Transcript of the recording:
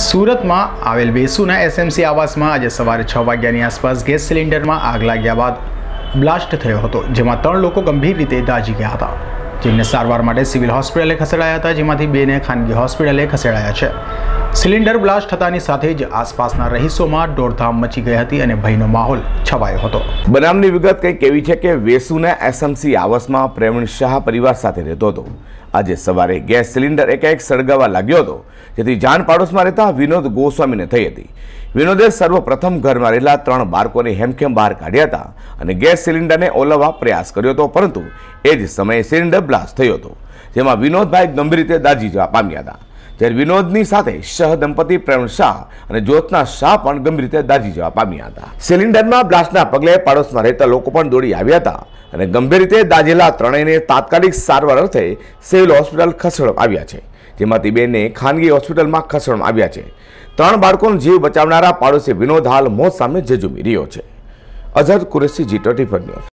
સુરતમાં આવેલ બેસુના એસએમસી આવાસમાં આજે સવારે છ વાગ્યાની આસપાસ ગેસ સિલિન્ડરમાં આગ લાગ્યા બાદ બ્લાસ્ટ થયો હતો જેમાં ત્રણ લોકો ગંભીર રીતે દાઝી ગયા હતા જેમને સારવાર માટે સિવિલ હોસ્પિટલે ખસેડાયા હતા જેમાંથી બેને ખાનગી હોસ્પિટલે ખસેડાયા છે સિલિન્ડર બ્લાસ્ટ થતાની સાથે જ આસપાસના રહીશોમાં દોડધામ મચી ગઈ હતી અને ભયનો માહોલ છવાયો હતો બનાવની વિગત કંઈક એવી છે કે વેસુના એસએમસી આવાસમાં પ્રેમણ શાહ પરિવાર સાથે રહેતો હતો આજે સવારે ગેસ સિલિન્ડર એકાએક સળગાવવા લાગ્યો હતો જેથી જાણ પાડોશમાં રહેતા વિનોદ ગોસ્વામીને થઈ હતી વિનોદે સર્વપ્રથમ ઘરમાં રહેલા ત્રણ બાળકોને હેમખેમ બહાર કાઢ્યા હતા અને ગેસ સિલિન્ડરને ઓલવવા પ્રયાસ કર્યો હતો પરંતુ એ જ સમયે સિલિન્ડર બ્લાસ્ટ થયો હતો જેમાં વિનોદભાઈ ગંભીર રીતે દાજી જવા પામ્યા હતા જ્યારે વિનોદની સાથે સહદંપતિ પ્રેમ શાહ અને જ્યોત્સના શાહ પણ ગંભીર રીતે દાજી જવા પામ્યા હતા સિલિન્ડરમાં બ્લાસ્ટના પગલે પાડોશમાં રહેતા લોકો પણ દોડી આવ્યા હતા અને ગંભીર રીતે દાજેલા ત્રણેયને તાત્કાલિક સારવાર અર્થે સિવિલ હોસ્પિટલ ખસેડવામાં આવ્યા છે જેમાંથી બેને ખાનગી હોસ્પિટલમાં ખસેડવામાં આવ્યા છે ત્રણ બાળકોનો જીવ બચાવનારા પાડોશી વિનોદ હાલ મોત સામે જજુમી રહ્યો છે અઝહર કુરેશી જી ટ્વેન્ટી